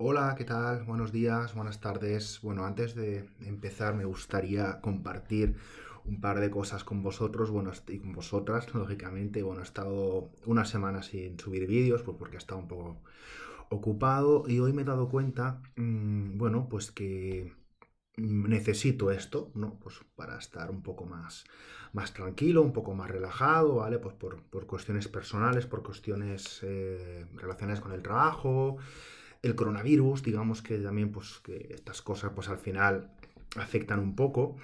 Hola, ¿qué tal? Buenos días, buenas tardes. Bueno, antes de empezar me gustaría compartir un par de cosas con vosotros, bueno, y con vosotras, lógicamente. Bueno, he estado una semana sin subir vídeos, pues porque he estado un poco ocupado y hoy me he dado cuenta, mm, bueno, pues que necesito esto, ¿no? Pues para estar un poco más, más tranquilo, un poco más relajado, ¿vale? Pues por, cuestiones personales, por cuestiones eh, relacionadas con el trabajo, el coronavirus, digamos que también pues, que estas cosas pues, al final afectan un poco.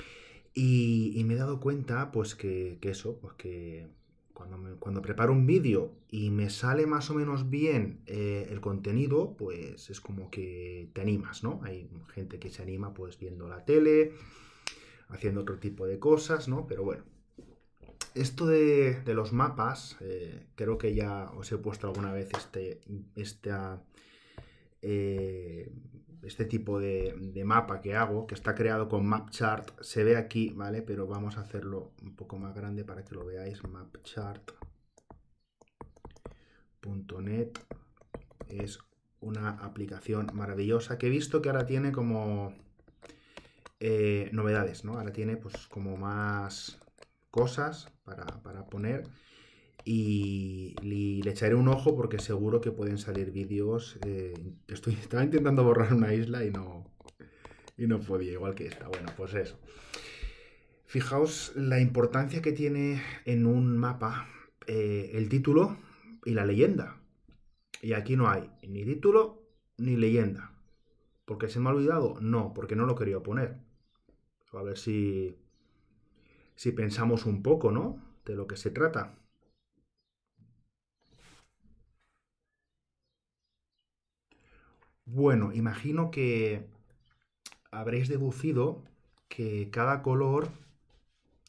Y, me he dado cuenta pues, que, eso, pues que cuando, cuando preparo un vídeo y me sale más o menos bien eh, el contenido, pues es como que te animas, ¿no? Hay gente que se anima pues viendo la tele, haciendo otro tipo de cosas, ¿no? Pero bueno, esto de, los mapas, eh, creo que ya os he puesto alguna vez este, esta eh, este tipo de, mapa que hago, que está creado con MapChart, se ve aquí, ¿vale? Pero vamos a hacerlo un poco más grande para que lo veáis, mapchart.net es una aplicación maravillosa que he visto que ahora tiene como eh, novedades, ¿no? Ahora tiene pues como más cosas para, para poner y, le echaré un ojo porque seguro que pueden salir vídeos. Eh, estoy, estaba intentando borrar una isla y no, y no podía, igual que esta. Bueno, pues eso. Fijaos la importancia que tiene en un mapa eh, el título y la leyenda. Y aquí no hay ni título ni leyenda. ¿Porque se me ha olvidado? No, porque no lo quería poner. A ver si, si pensamos un poco, ¿no? De lo que se trata. Bueno, imagino que habréis deducido que cada color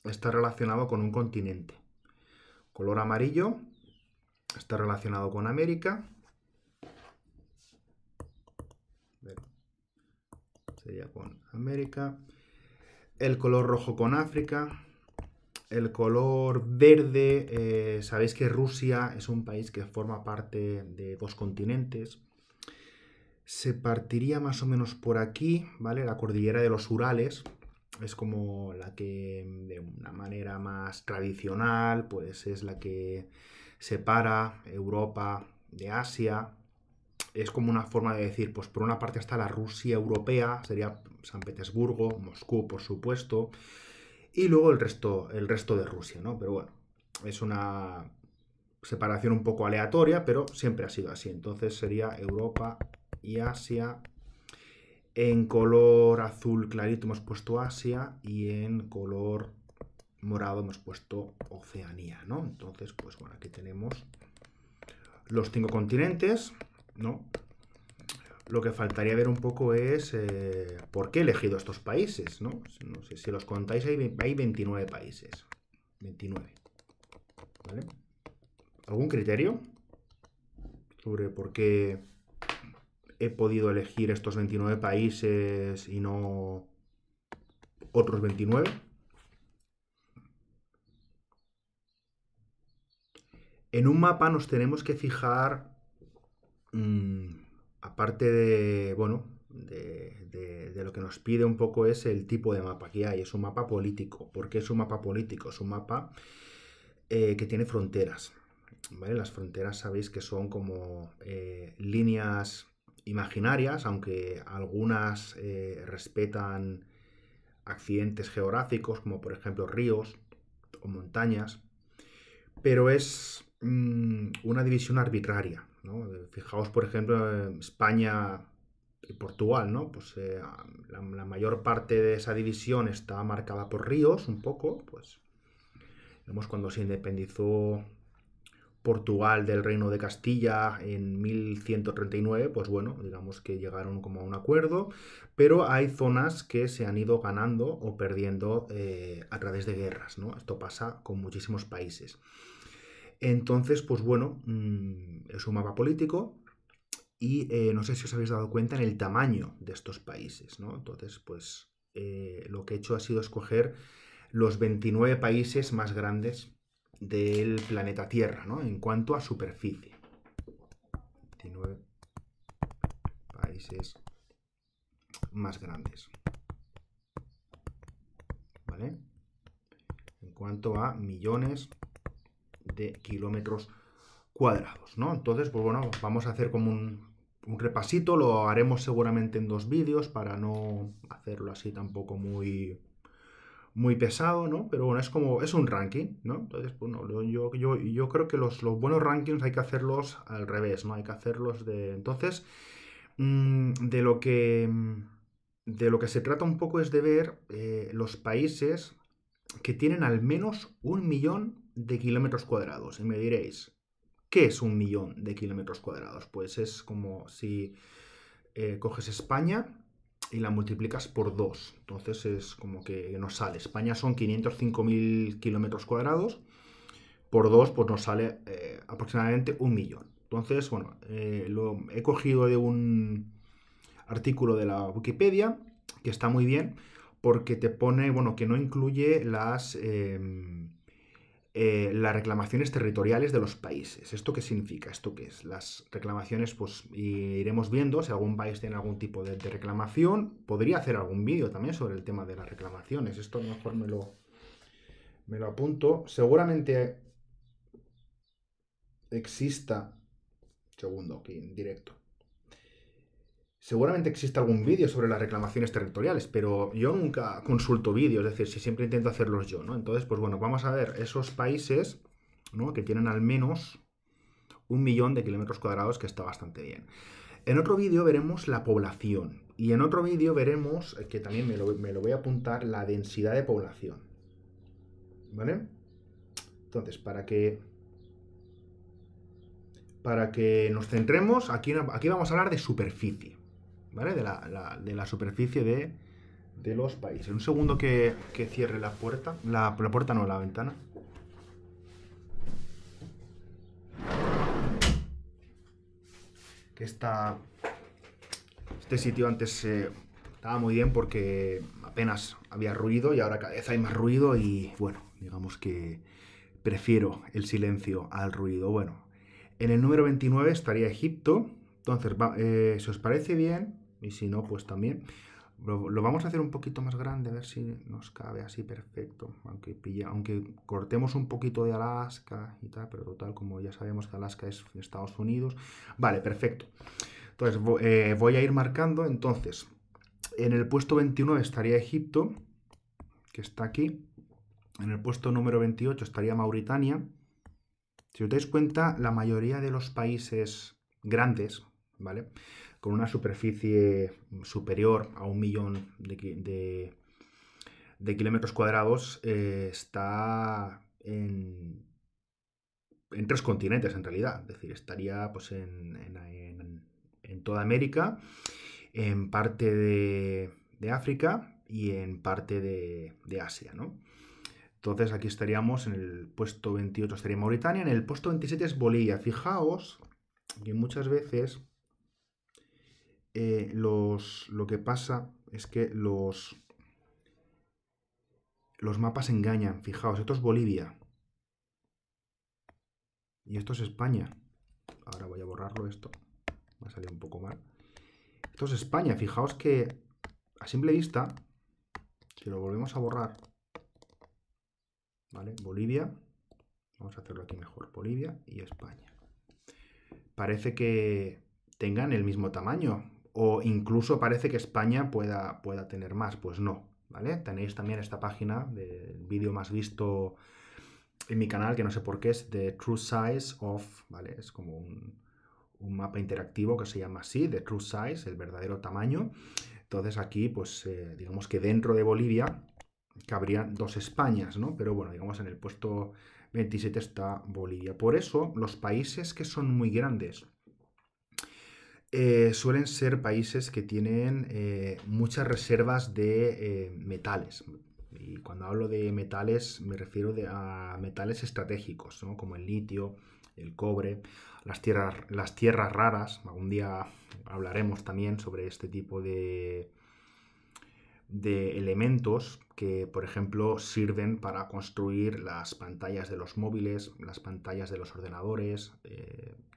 está relacionado con un continente. Color amarillo está relacionado con América. Sería con América. El color rojo con África. El color verde, eh, sabéis que Rusia es un país que forma parte de dos continentes se partiría más o menos por aquí, ¿vale? La cordillera de los Urales es como la que de una manera más tradicional, pues es la que separa Europa de Asia. Es como una forma de decir, pues por una parte está la Rusia europea, sería San Petersburgo, Moscú, por supuesto, y luego el resto, el resto de Rusia, ¿no? Pero bueno, es una separación un poco aleatoria, pero siempre ha sido así. Entonces sería Europa, y Asia. En color azul clarito hemos puesto Asia y en color morado hemos puesto Oceanía, ¿no? Entonces, pues bueno, aquí tenemos los cinco continentes, ¿no? Lo que faltaría ver un poco es eh, por qué he elegido estos países, ¿no? no sé, si los contáis, hay, hay 29 países. 29. ¿Vale? ¿Algún criterio sobre por qué he podido elegir estos 29 países y no otros 29. En un mapa nos tenemos que fijar, mm, aparte de, bueno, de, lo que nos pide un poco es el tipo de mapa que hay. Es un mapa político. ¿Por qué es un mapa político? Es un mapa eh, que tiene fronteras. Las fronteras sabéis que son como eh, líneas imaginarias, aunque algunas eh, respetan accidentes geográficos, como por ejemplo ríos o montañas, pero es mm, una división arbitraria. Fijaos, por ejemplo, en España y Portugal, ¿no? Pues eh, la, mayor parte de esa división está marcada por ríos, un poco, pues. Vemos cuando se independizó Portugal del Reino de Castilla en 1139, pues bueno, digamos que llegaron como a un acuerdo, pero hay zonas que se han ido ganando o perdiendo eh, a través de guerras, ¿no? Esto pasa con muchísimos países. Entonces, pues bueno, mm, es un mapa político y eh, no sé si os habéis dado cuenta en el tamaño de estos países, ¿no? Entonces, pues eh, lo que he hecho ha sido escoger los 29 países más grandes del planeta Tierra, ¿no? En cuanto a superficie. 29 países más grandes. ¿Vale? En cuanto a millones de kilómetros cuadrados, ¿no? Entonces, pues bueno, vamos a hacer como un, un repasito, lo haremos seguramente en dos vídeos para no hacerlo así tampoco muy muy pesado, ¿no? Pero bueno, es como, es un ranking, ¿no? Entonces, bueno, pues, yo, creo que los, los, buenos rankings hay que hacerlos al revés, ¿no? Hay que hacerlos de... Entonces, mm, de lo que... Mm, de lo que se trata un poco es de ver eh, los países que tienen al menos un millón de kilómetros cuadrados. Y me diréis, ¿qué es un millón de kilómetros cuadrados? Pues es como si eh, coges España y la multiplicas por 2. Entonces es como que nos sale. España son 505.000 kilómetros cuadrados. Por 2 pues nos sale eh, aproximadamente un millón. Entonces, bueno, eh, lo he cogido de un artículo de la Wikipedia, que está muy bien, porque te pone, bueno, que no incluye las... Em, eh, las reclamaciones territoriales de los países. ¿Esto qué significa? ¿Esto qué es? Las reclamaciones, pues iremos viendo si algún país tiene algún tipo de, reclamación. Podría hacer algún vídeo también sobre el tema de las reclamaciones. Esto a lo mejor me lo, me lo apunto. Seguramente exista. Segundo, aquí en directo. Seguramente existe algún vídeo sobre las reclamaciones territoriales, pero yo nunca consulto vídeos, es decir, si siempre intento hacerlos yo, ¿no? Entonces, pues bueno, vamos a ver esos países que tienen al menos un millón de kilómetros cuadrados, que está bastante bien. En otro vídeo veremos la población y en otro vídeo veremos, eh, que también me lo, voy a apuntar, la densidad de población. ¿Vale? Entonces, para que para que nos centremos, aquí, aquí vamos a hablar de superficie. ¿vale? De la, superficie de, los países. Un segundo que, cierre la puerta, la, puerta no, la ventana. Que está este sitio antes eh, estaba muy bien porque apenas había ruido y ahora cada vez hay más ruido y bueno, digamos que prefiero el silencio al ruido. Bueno, en el número 29 estaría Egipto. Entonces, eh, si os parece bien, y si no, pues también. Lo, vamos a hacer un poquito más grande, a ver si nos cabe así perfecto. Aunque, aunque cortemos un poquito de Alaska y tal, pero total, como ya sabemos que Alaska es Estados Unidos. Vale, perfecto. Entonces, eh, voy a ir marcando. Entonces, en el puesto 21 estaría Egipto, que está aquí. En el puesto número 28 estaría Mauritania. Si os dais cuenta, la mayoría de los países grandes, ¿vale? con una superficie superior a un millón de, kilómetros cuadrados, eh, está en, en, tres continentes en realidad. Es decir, estaría pues, en, toda América, en parte de, África y en parte de, Asia, Entonces aquí estaríamos, en el puesto 28 estaría Mauritania, en el puesto 27 es Bolivia. Fijaos que muchas veces eh, los, lo que pasa es que los, los mapas engañan. Fijaos, esto es Bolivia. Y esto es España. Ahora voy a borrarlo esto. va ha salido un poco mal. Esto es España. Fijaos que a simple vista, si lo volvemos a borrar, ¿vale? Bolivia. Vamos a hacerlo aquí mejor. Bolivia y España. Parece que tengan el mismo tamaño o incluso parece que España pueda, pueda tener más. Pues no, ¿vale? Tenéis también esta página del vídeo más visto en mi canal, que no sé por qué, es de True Size of, ¿vale? Es como un, mapa interactivo que se llama así, de True Size, el verdadero tamaño. Entonces aquí, pues eh, digamos que dentro de Bolivia cabrían dos Españas, ¿no? Pero bueno, digamos en el puesto 27 está Bolivia. Por eso los países que son muy grandes, eh, suelen ser países que tienen eh, muchas reservas de eh, metales. Y cuando hablo de metales me refiero a metales estratégicos, como el litio, el cobre, las tierras, las tierras raras. Algún día hablaremos también sobre este tipo de, de elementos que, por ejemplo, sirven para construir las pantallas de los móviles, las pantallas de los ordenadores,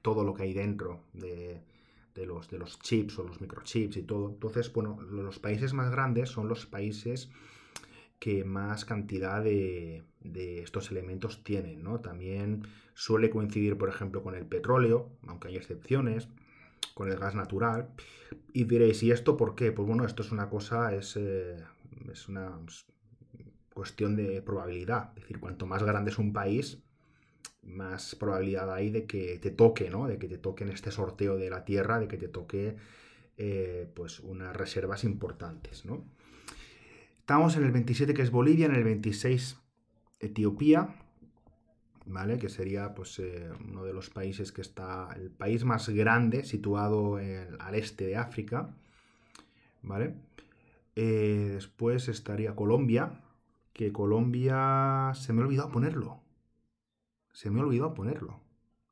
todo lo que hay dentro de de los, de los chips o los microchips y todo. Entonces, bueno, los países más grandes son los países que más cantidad de, estos elementos tienen, ¿no? También suele coincidir, por ejemplo, con el petróleo, aunque hay excepciones, con el gas natural. Y diréis, ¿y esto por qué? Pues bueno, esto es una cosa, es, eh, es una pues, cuestión de probabilidad. Es decir, cuanto más grande es un país, más probabilidad ahí de que te toque, ¿no? De que te toque en este sorteo de la Tierra, de que te toque eh, pues unas reservas importantes, ¿no? Estamos en el 27 que es Bolivia, en el 26 Etiopía, ¿vale? Que sería pues eh, uno de los países que está, el país más grande situado al este de África, ¿vale? Eh, después estaría Colombia, que Colombia, se me ha olvidado ponerlo, se me olvidó ponerlo.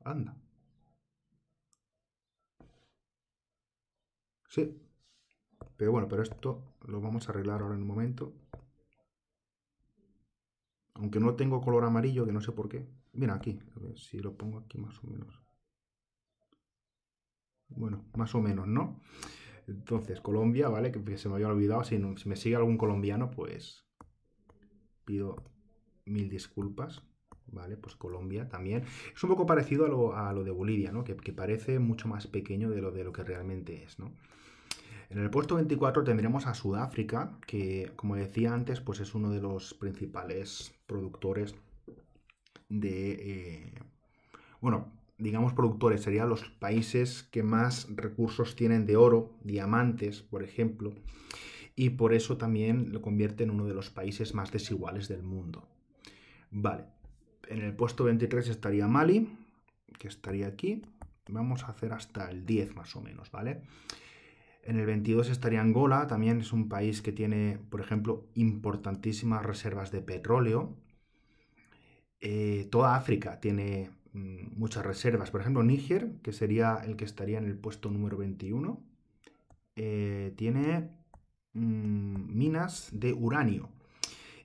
Anda. Sí. Pero bueno, pero esto lo vamos a arreglar ahora en un momento. Aunque no tengo color amarillo, que no sé por qué. Mira, aquí. A ver si lo pongo aquí más o menos. Bueno, más o menos, ¿no? Entonces, Colombia, ¿vale? Que se me había olvidado. Si, si me sigue algún colombiano, pues pido mil disculpas. ¿vale? Pues Colombia también. Es un poco parecido a lo, de Bolivia, ¿no? Que, parece mucho más pequeño de lo, de lo que realmente es, ¿no? En el puesto 24 tendremos a Sudáfrica, que como decía antes, pues es uno de los principales productores de... Eh, bueno, digamos productores, serían los países que más recursos tienen de oro, diamantes, por ejemplo, y por eso también lo convierte en uno de los países más desiguales del mundo. Vale, en el puesto 23 estaría Mali, que estaría aquí. Vamos a hacer hasta el 10 más o menos, ¿vale? En el 22 estaría Angola, también es un país que tiene, por ejemplo, importantísimas reservas de petróleo. Eh, toda África tiene mm, muchas reservas. Por ejemplo, Níger, que sería el que estaría en el puesto número 21, eh, tiene mm, minas de uranio.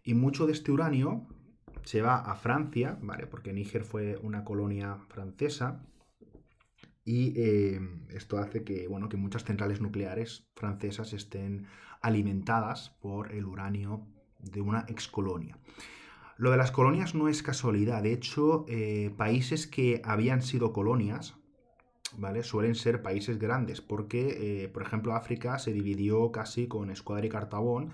Y mucho de este uranio se va a Francia, ¿vale? Porque Níger fue una colonia francesa. Y eh, esto hace que, bueno, que muchas centrales nucleares francesas estén alimentadas por el uranio de una excolonia. Lo de las colonias no es casualidad. De hecho, eh, países que habían sido colonias, ¿vale? Suelen ser países grandes, porque, eh, por ejemplo, África se dividió casi con Escuadra y Cartabón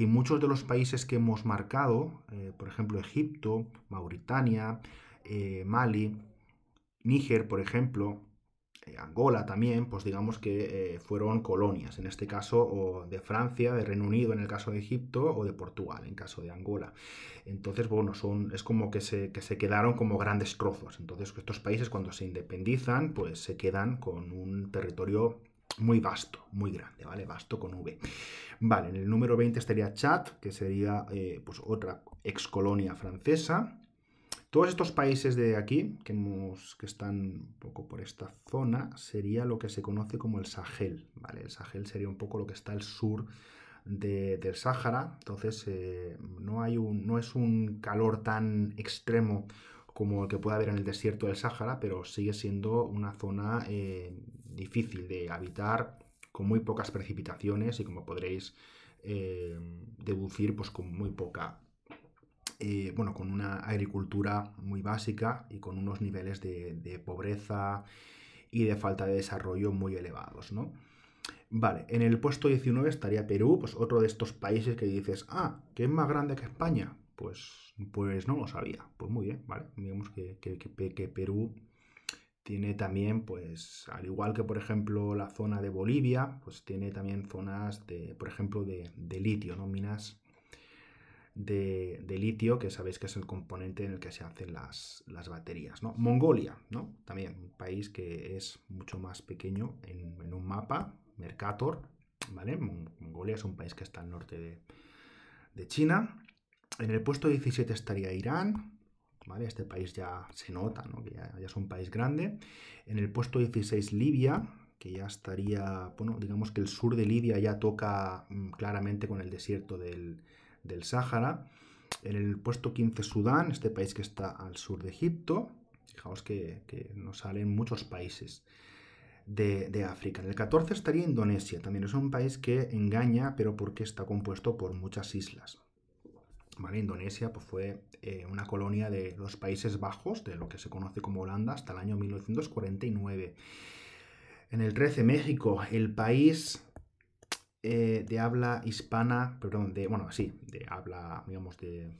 y muchos de los países que hemos marcado, eh, por ejemplo Egipto, Mauritania, eh, Mali, Níger, por ejemplo, eh, Angola también, pues digamos que fueron colonias, en este caso de Francia, de Reino Unido en el caso de Egipto o de Portugal en caso de Angola. Entonces, bueno, son, es como que se, que se quedaron como grandes trozos. Entonces, estos países cuando se independizan, pues se quedan con un territorio muy vasto, muy grande, ¿vale? Vasto con V. Vale, en el número 20 estaría Chad, que sería eh, pues otra excolonia francesa. Todos estos países de aquí, que, que están un poco por esta zona, sería lo que se conoce como el Sahel, ¿vale? El Sahel sería un poco lo que está al sur del Sáhara, entonces eh, no, hay un, no es un calor tan extremo como el que puede haber en el desierto del Sáhara, pero sigue siendo una zona eh, difícil de habitar, con muy pocas precipitaciones y como podréis eh, deducir, pues con muy poca, eh, bueno, con una agricultura muy básica y con unos niveles de, pobreza y de falta de desarrollo muy elevados, ¿no? Vale, en el puesto 19 estaría Perú, pues otro de estos países que dices, ah, que es más grande que España. Pues, pues no lo sabía. Pues muy bien, ¿vale? Digamos que, que Perú tiene también, pues, al igual que por ejemplo la zona de Bolivia, pues tiene también zonas de, por ejemplo, de, litio, ¿no? Minas de, litio, que sabéis que es el componente en el que se hacen las, baterías, ¿no? Mongolia, ¿no? También un país que es mucho más pequeño en, un mapa, Mercator, ¿vale? Mongolia es un país que está al norte de, de China. En el puesto 17 estaría Irán, este país ya se nota, Que ya, es un país grande. En el puesto 16, Libia, que ya estaría, bueno, digamos que el sur de Libia ya toca mm, claramente con el desierto del, del Sáhara. En el puesto 15, Sudán, este país que está al sur de Egipto. Fijaos que, nos salen muchos países de, de, África. En el 14 estaría Indonesia, también es un país que engaña, pero porque está compuesto por muchas islas. Indonesia pues, fue eh, una colonia de los Países Bajos, de lo que se conoce como Holanda, hasta el año 1949. En el 13, México, el país eh, de habla hispana, perdón, de, bueno, sí, de habla, digamos, de eh,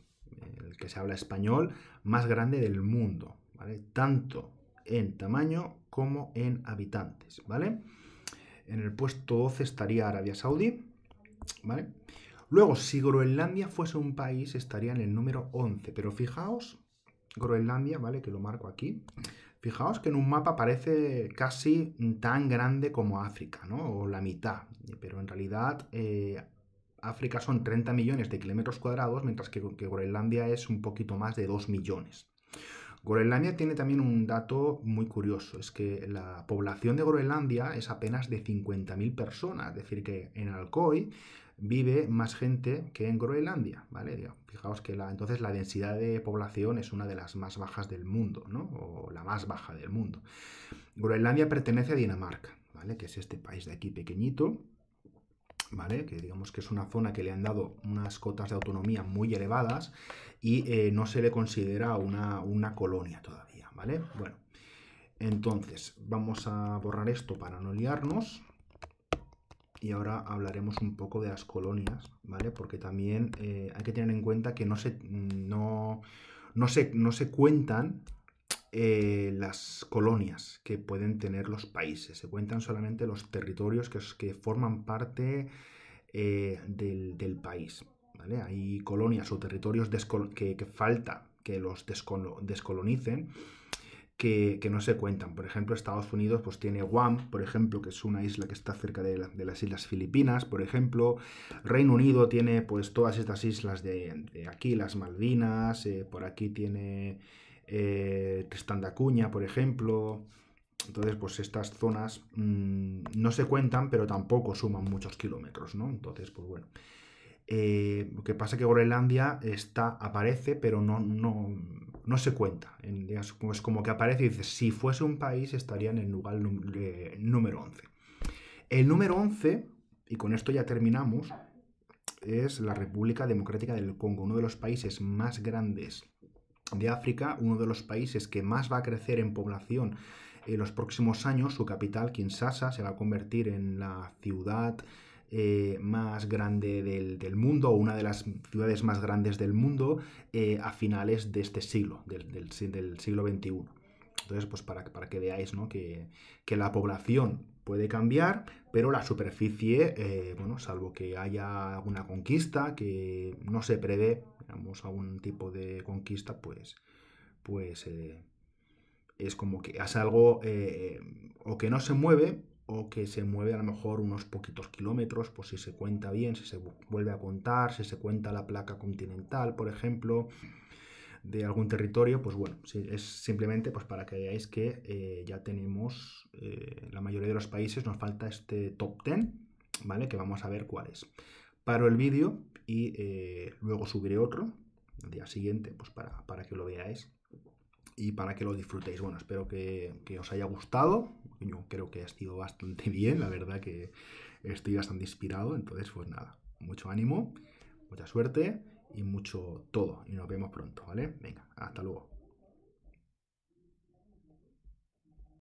el que se habla español, más grande del mundo, ¿vale? Tanto en tamaño como en habitantes, ¿vale? En el puesto 12 estaría Arabia Saudí, ¿vale? Luego, si Groenlandia fuese un país, estaría en el número 11. Pero fijaos, Groenlandia, ¿vale? Que lo marco aquí. Fijaos que en un mapa parece casi tan grande como África, ¿no? O la mitad. Pero en realidad eh, África son 30 millones de kilómetros cuadrados, mientras que, que Groenlandia es un poquito más de 2 millones. Groenlandia tiene también un dato muy curioso, es que la población de Groenlandia es apenas de 50.000 personas, es decir, que en Alcoy vive más gente que en Groenlandia, ¿vale? Fijaos que entonces la densidad de población es una de las más bajas del mundo, ¿no? O la más baja del mundo. Groenlandia pertenece a Dinamarca, ¿vale? Que es este país de aquí pequeñito, ¿vale? Que digamos que es una zona que le han dado unas cotas de autonomía muy elevadas y eh, no se le considera una, una colonia todavía, ¿vale? Bueno, entonces vamos a borrar esto para no liarnos. Y ahora hablaremos un poco de las colonias, ¿vale? Porque también eh, hay que tener en cuenta que no se, mm, no, no se cuentan eh, las colonias que pueden tener los países, se cuentan solamente los territorios que, que forman parte eh, del, país. Hay colonias o territorios que, falta que los descolonicen. Que, no se cuentan. Por ejemplo, Estados Unidos pues, tiene Guam, por ejemplo, que es una isla que está cerca de, las Islas Filipinas, por ejemplo. Reino Unido tiene pues, todas estas islas de, aquí, las Malvinas, eh, por aquí tiene eh, Tristán por ejemplo. Entonces, pues estas zonas mm, no se cuentan, pero tampoco suman muchos kilómetros, ¿no? Entonces, pues bueno. Eh, lo que pasa es que Groenlandia está, aparece, pero no, no, se cuenta. es, como, que aparece y dice, si fuese un país estaría en el lugar número 11. El número 11, y con esto ya terminamos, es la República Democrática del Congo, uno de los países más grandes de África, uno de los países que más va a crecer en población en los próximos años. Su capital, Kinshasa, se va a convertir en la ciudad eh, más grande del, mundo, o una de las ciudades más grandes del mundo, eh, a finales de este siglo, del, siglo XXI. Entonces, pues para, para que veáis que, que la población puede cambiar, pero la superficie, eh, bueno, salvo que haya alguna conquista que no se prevé, digamos, algún tipo de conquista, pues, pues eh, es como que hace algo eh, o que no se mueve o que se mueve a lo mejor unos poquitos kilómetros, pues si se cuenta bien, si se vuelve a contar, si se cuenta la placa continental, por ejemplo, de algún territorio, pues bueno, es simplemente pues para que veáis que eh, ya tenemos, eh, la mayoría de los países nos falta este top 10, ¿vale? Que vamos a ver cuál es. Paro el vídeo y eh, luego subiré otro el día siguiente, pues para, que lo veáis y para que lo disfrutéis. Bueno, espero que, que os haya gustado. Yo creo que ha sido bastante bien, la verdad que estoy bastante inspirado. Entonces, pues nada, mucho ánimo, mucha suerte y mucho todo. Y nos vemos pronto, ¿vale? Venga, hasta luego.